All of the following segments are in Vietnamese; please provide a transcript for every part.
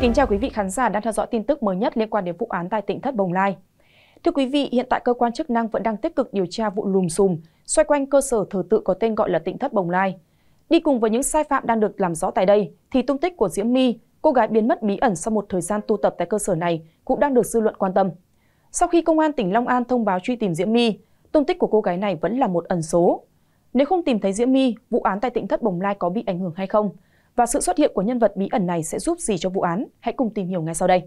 kính chào quý vị khán giả đang theo dõi tin tức mới nhất liên quan đến vụ án tại tỉnh Thất Bồng Lai. Thưa quý vị, hiện tại cơ quan chức năng vẫn đang tích cực điều tra vụ lùm xùm xoay quanh cơ sở thờ tự có tên gọi là tỉnh Thất Bồng Lai. Đi cùng với những sai phạm đang được làm rõ tại đây thì tung tích của Diễm My, cô gái biến mất bí ẩn sau một thời gian tu tập tại cơ sở này cũng đang được dư luận quan tâm. Sau khi công an tỉnh Long An thông báo truy tìm Diễm My, tung tích của cô gái này vẫn là một ẩn số. Nếu không tìm thấy Diễm My, vụ án tại tỉnh Thất Bồng Lai có bị ảnh hưởng hay không? và sự xuất hiện của nhân vật bí ẩn này sẽ giúp gì cho vụ án? Hãy cùng tìm hiểu ngay sau đây.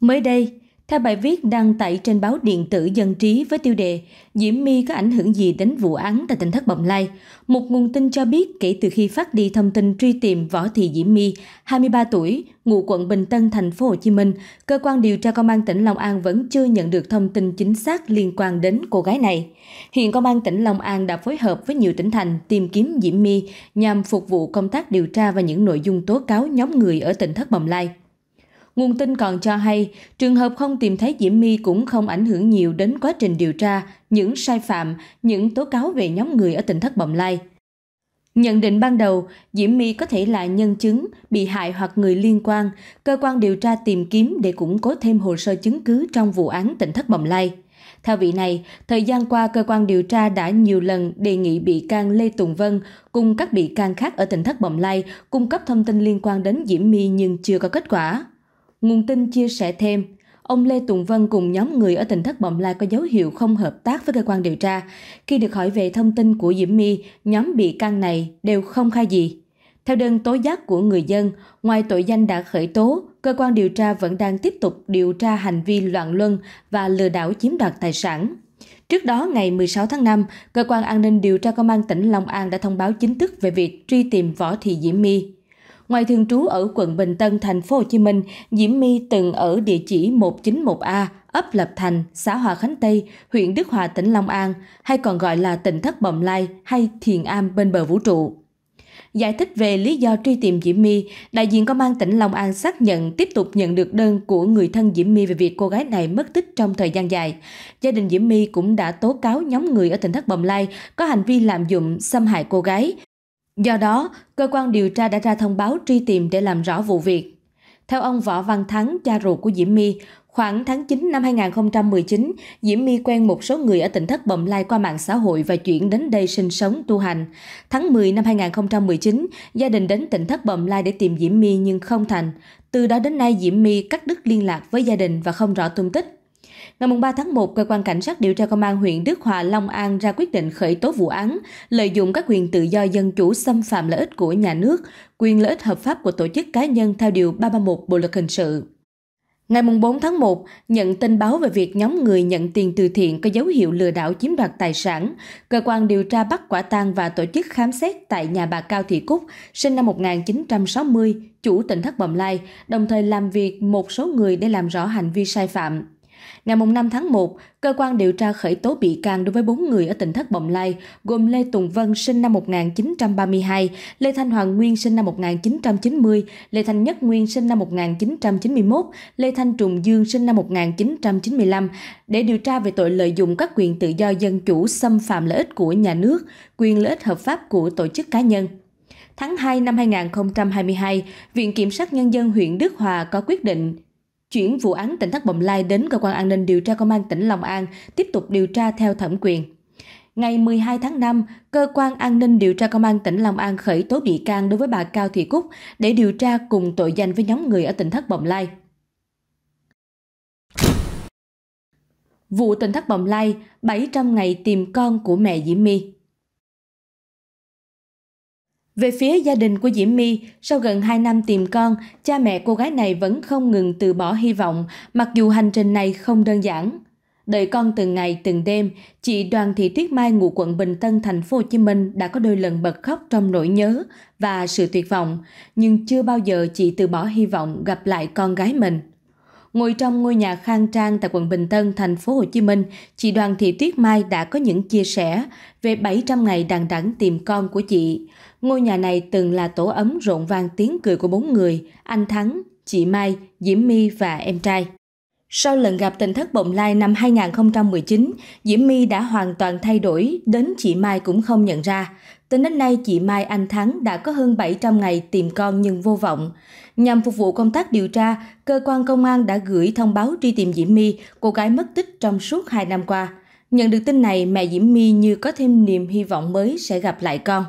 Mới đây, theo bài viết đăng tải trên báo điện tử Dân Trí với tiêu đề Diễm My có ảnh hưởng gì đến vụ án tại tỉnh thất Bồng Lai, một nguồn tin cho biết kể từ khi phát đi thông tin truy tìm Võ Thị Diễm My, 23 tuổi, ngụ quận Bình Tân, thành phố Hồ Chí Minh, cơ quan điều tra công an tỉnh Long An vẫn chưa nhận được thông tin chính xác liên quan đến cô gái này. Hiện công an tỉnh Long An đã phối hợp với nhiều tỉnh thành tìm kiếm Diễm My nhằm phục vụ công tác điều tra và những nội dung tố cáo nhóm người ở tỉnh Thất Bồng Lai. Nguồn tin còn cho hay, trường hợp không tìm thấy Diễm My cũng không ảnh hưởng nhiều đến quá trình điều tra những sai phạm, những tố cáo về nhóm người ở tỉnh thất Bồng lai. Nhận định ban đầu, Diễm My có thể là nhân chứng, bị hại hoặc người liên quan, cơ quan điều tra tìm kiếm để củng cố thêm hồ sơ chứng cứ trong vụ án tỉnh thất Bồng lai. Theo vị này, thời gian qua cơ quan điều tra đã nhiều lần đề nghị bị can Lê Tùng Vân cùng các bị can khác ở tỉnh Thất Bồng Lai cung cấp thông tin liên quan đến Diễm My nhưng chưa có kết quả. Nguồn tin chia sẻ thêm, ông Lê Tùng Vân cùng nhóm người ở tỉnh Thất Bọng Lai có dấu hiệu không hợp tác với cơ quan điều tra. Khi được hỏi về thông tin của Diễm My, nhóm bị can này đều không khai gì. Theo đơn tố giác của người dân, ngoài tội danh đã khởi tố, cơ quan điều tra vẫn đang tiếp tục điều tra hành vi loạn luân và lừa đảo chiếm đoạt tài sản. Trước đó, ngày 16 tháng 5, Cơ quan An ninh Điều tra Công an tỉnh Long An đã thông báo chính thức về việc truy tìm Võ Thị Diễm My. Ngoài thường trú ở quận Bình Tân, thành phố Hồ Chí Minh, Diễm My từng ở địa chỉ 191A, ấp Lập Thành, xã Hòa Khánh Tây, huyện Đức Hòa, tỉnh Long An, hay còn gọi là tỉnh Thất Bồng Lai hay Thiền Am bên bờ vũ trụ. Giải thích về lý do truy tìm Diễm My, đại diện công an tỉnh Long An xác nhận tiếp tục nhận được đơn của người thân Diễm My về việc cô gái này mất tích trong thời gian dài. Gia đình Diễm My cũng đã tố cáo nhóm người ở tỉnh Thất Bồng Lai có hành vi lạm dụng, xâm hại cô gái, Do đó, cơ quan điều tra đã ra thông báo truy tìm để làm rõ vụ việc. Theo ông Võ Văn Thắng, cha ruột của Diễm My, khoảng tháng 9 năm 2019, Diễm My quen một số người ở tỉnh Thất Bồng Lai qua mạng xã hội và chuyển đến đây sinh sống, tu hành. Tháng 10 năm 2019, gia đình đến tỉnh Thất Bồng Lai để tìm Diễm My nhưng không thành. Từ đó đến nay Diễm My cắt đứt liên lạc với gia đình và không rõ tung tích. Ngày 3 tháng 1, Cơ quan Cảnh sát điều tra Công an huyện Đức Hòa, Long An ra quyết định khởi tố vụ án lợi dụng các quyền tự do dân chủ xâm phạm lợi ích của nhà nước, quyền lợi ích hợp pháp của tổ chức cá nhân theo Điều 331 Bộ Luật Hình sự. Ngày 4 tháng 1, nhận tin báo về việc nhóm người nhận tiền từ thiện có dấu hiệu lừa đảo chiếm đoạt tài sản, cơ quan điều tra bắt quả tang và tổ chức khám xét tại nhà bà Cao Thị Cúc, sinh năm 1960, chủ tỉnh Thất Bồng Lai, đồng thời làm việc một số người để làm rõ hành vi sai phạm. Ngày 5 tháng 1, cơ quan điều tra khởi tố bị can đối với 4 người ở tỉnh Thất Bồng Lai, gồm Lê Tùng Vân sinh năm 1932, Lê Thanh Hoàng Nguyên sinh năm 1990, Lê Thanh Nhất Nguyên sinh năm 1991, Lê Thanh Trùng Dương sinh năm 1995 để điều tra về tội lợi dụng các quyền tự do dân chủ xâm phạm lợi ích của nhà nước, quyền lợi ích hợp pháp của tổ chức cá nhân. Tháng 2 năm 2022, Viện Kiểm sát Nhân dân huyện Đức Hòa có quyết định chuyển vụ án tỉnh thất Bồng Lai đến cơ quan an ninh điều tra công an tỉnh Long An tiếp tục điều tra theo thẩm quyền. Ngày 12 tháng 5, cơ quan an ninh điều tra công an tỉnh Long An khởi tố bị can đối với bà Cao Thị Cúc để điều tra cùng tội danh với nhóm người ở tỉnh thất Bồng Lai. Vụ tỉnh thất Bồng Lai, 700 ngày tìm con của mẹ Diễm My về phía gia đình của Diễm My, sau gần 2 năm tìm con, cha mẹ cô gái này vẫn không ngừng từ bỏ hy vọng, mặc dù hành trình này không đơn giản. Đợi con từng ngày từng đêm, chị Đoàn Thị Tuyết Mai ngụ quận Bình Tân thành phố Hồ Chí Minh đã có đôi lần bật khóc trong nỗi nhớ và sự tuyệt vọng, nhưng chưa bao giờ chị từ bỏ hy vọng gặp lại con gái mình ngồi trong ngôi nhà khang trang tại quận Bình Tân, thành phố Hồ Chí Minh, chị Đoàn Thị Tuyết Mai đã có những chia sẻ về 700 ngày đằng đẵng tìm con của chị. Ngôi nhà này từng là tổ ấm rộn vang tiếng cười của bốn người, anh Thắng, chị Mai, Diễm My và em trai. Sau lần gặp tình thất bồng lai năm 2019, Diễm My đã hoàn toàn thay đổi, đến chị Mai cũng không nhận ra. Tính đến nay, chị Mai Anh Thắng đã có hơn 700 ngày tìm con nhưng vô vọng. Nhằm phục vụ công tác điều tra, cơ quan công an đã gửi thông báo truy tìm Diễm My, cô gái mất tích trong suốt 2 năm qua. Nhận được tin này, mẹ Diễm My như có thêm niềm hy vọng mới sẽ gặp lại con.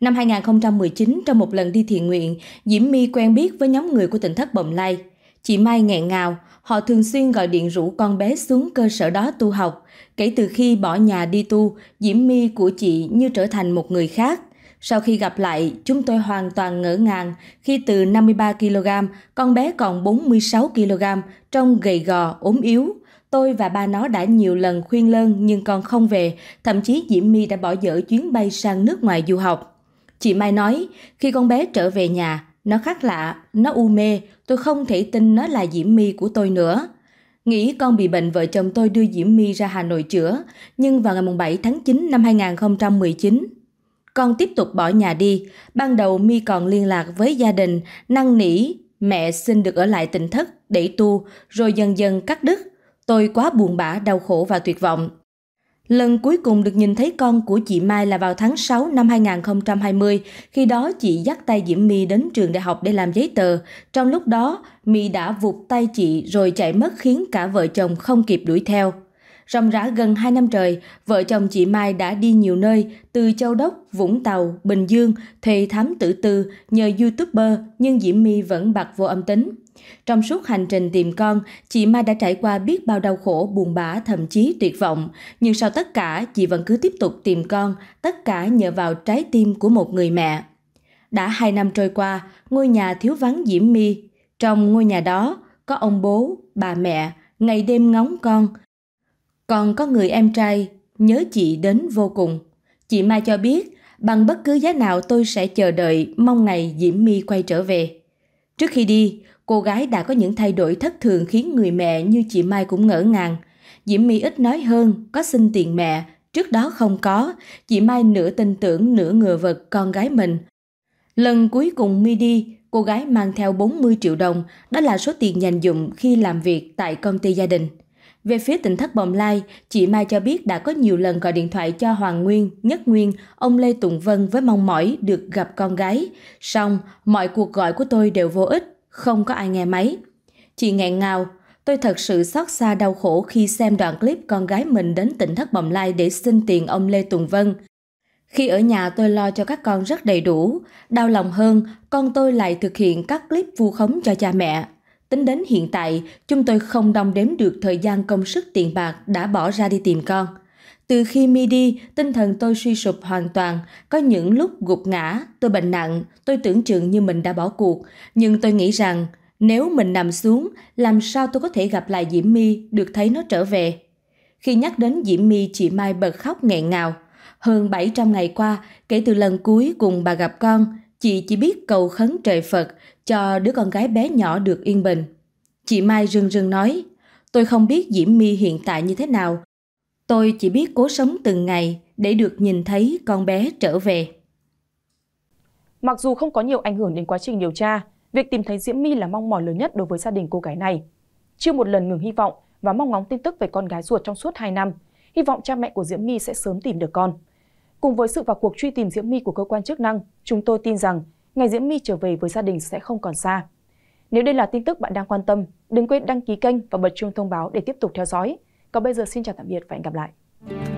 Năm 2019, trong một lần đi thiện nguyện, Diễm My quen biết với nhóm người của tỉnh thất Bồng Lai. Chị Mai nghẹn ngào, họ thường xuyên gọi điện rủ con bé xuống cơ sở đó tu học. Kể từ khi bỏ nhà đi tu, Diễm My của chị như trở thành một người khác. Sau khi gặp lại, chúng tôi hoàn toàn ngỡ ngàng khi từ 53 kg, con bé còn 46 kg, trông gầy gò, ốm yếu. Tôi và ba nó đã nhiều lần khuyên lơn nhưng con không về, thậm chí Diễm My đã bỏ dở chuyến bay sang nước ngoài du học. Chị Mai nói, khi con bé trở về nhà, nó khác lạ, nó u mê, Tôi không thể tin nó là Diễm My của tôi nữa. Nghĩ con bị bệnh vợ chồng tôi đưa Diễm My ra Hà Nội chữa, nhưng vào ngày 7 tháng 9 năm 2019, con tiếp tục bỏ nhà đi. Ban đầu My còn liên lạc với gia đình, năn nỉ, mẹ xin được ở lại tỉnh thất để tu, rồi dần dần cắt đứt. Tôi quá buồn bã, đau khổ và tuyệt vọng. Lần cuối cùng được nhìn thấy con của chị Mai là vào tháng 6 năm 2020, khi đó chị dắt tay Diễm My đến trường đại học để làm giấy tờ. Trong lúc đó, My đã vụt tay chị rồi chạy mất khiến cả vợ chồng không kịp đuổi theo. Ròng rã gần 2 năm trời, vợ chồng chị Mai đã đi nhiều nơi, từ Châu Đốc, Vũng Tàu, Bình Dương, thuê thám tử tư nhờ YouTuber nhưng Diễm My vẫn bạc vô âm tính. Trong suốt hành trình tìm con, chị Mai đã trải qua biết bao đau khổ, buồn bã, thậm chí tuyệt vọng. Nhưng sau tất cả, chị vẫn cứ tiếp tục tìm con, tất cả nhờ vào trái tim của một người mẹ. Đã hai năm trôi qua, ngôi nhà thiếu vắng Diễm My. Trong ngôi nhà đó, có ông bố, bà mẹ, ngày đêm ngóng con. Còn có người em trai, nhớ chị đến vô cùng. Chị Mai cho biết, bằng bất cứ giá nào tôi sẽ chờ đợi, mong ngày Diễm My quay trở về. Trước khi đi, cô gái đã có những thay đổi thất thường khiến người mẹ như chị Mai cũng ngỡ ngàng. Diễm My ít nói hơn, có xin tiền mẹ, trước đó không có, chị Mai nửa tin tưởng nửa ngừa vật con gái mình. Lần cuối cùng My đi, cô gái mang theo 40 triệu đồng, đó là số tiền dành dụng khi làm việc tại công ty gia đình. Về phía tỉnh thất bồng lai, chị Mai cho biết đã có nhiều lần gọi điện thoại cho Hoàng Nguyên, Nhất Nguyên, ông Lê Tùng Vân với mong mỏi được gặp con gái. Song, mọi cuộc gọi của tôi đều vô ích, không có ai nghe máy. Chị nghẹn ngào, tôi thật sự xót xa đau khổ khi xem đoạn clip con gái mình đến tỉnh thất bồng lai để xin tiền ông Lê Tùng Vân. Khi ở nhà tôi lo cho các con rất đầy đủ, đau lòng hơn, con tôi lại thực hiện các clip vu khống cho cha mẹ, Tính đến hiện tại, chúng tôi không đong đếm được thời gian công sức tiền bạc đã bỏ ra đi tìm con. Từ khi mi đi, tinh thần tôi suy sụp hoàn toàn, có những lúc gục ngã, tôi bệnh nặng, tôi tưởng chừng như mình đã bỏ cuộc, nhưng tôi nghĩ rằng nếu mình nằm xuống, làm sao tôi có thể gặp lại Diễm My được thấy nó trở về. Khi nhắc đến Diễm My, chị Mai bật khóc nghẹn ngào. Hơn 700 ngày qua, kể từ lần cuối cùng bà gặp con, Chị chỉ biết cầu khấn trời Phật cho đứa con gái bé nhỏ được yên bình. Chị Mai rưng rưng nói, tôi không biết Diễm My hiện tại như thế nào. Tôi chỉ biết cố sống từng ngày để được nhìn thấy con bé trở về. Mặc dù không có nhiều ảnh hưởng đến quá trình điều tra, việc tìm thấy Diễm My là mong mỏi lớn nhất đối với gia đình cô gái này. Chưa một lần ngừng hy vọng và mong ngóng tin tức về con gái ruột trong suốt 2 năm, hy vọng cha mẹ của Diễm My sẽ sớm tìm được con. Cùng với sự vào cuộc truy tìm Diễm My của cơ quan chức năng, chúng tôi tin rằng ngày Diễm My trở về với gia đình sẽ không còn xa. Nếu đây là tin tức bạn đang quan tâm, đừng quên đăng ký kênh và bật chuông thông báo để tiếp tục theo dõi. Còn bây giờ xin chào tạm biệt và hẹn gặp lại.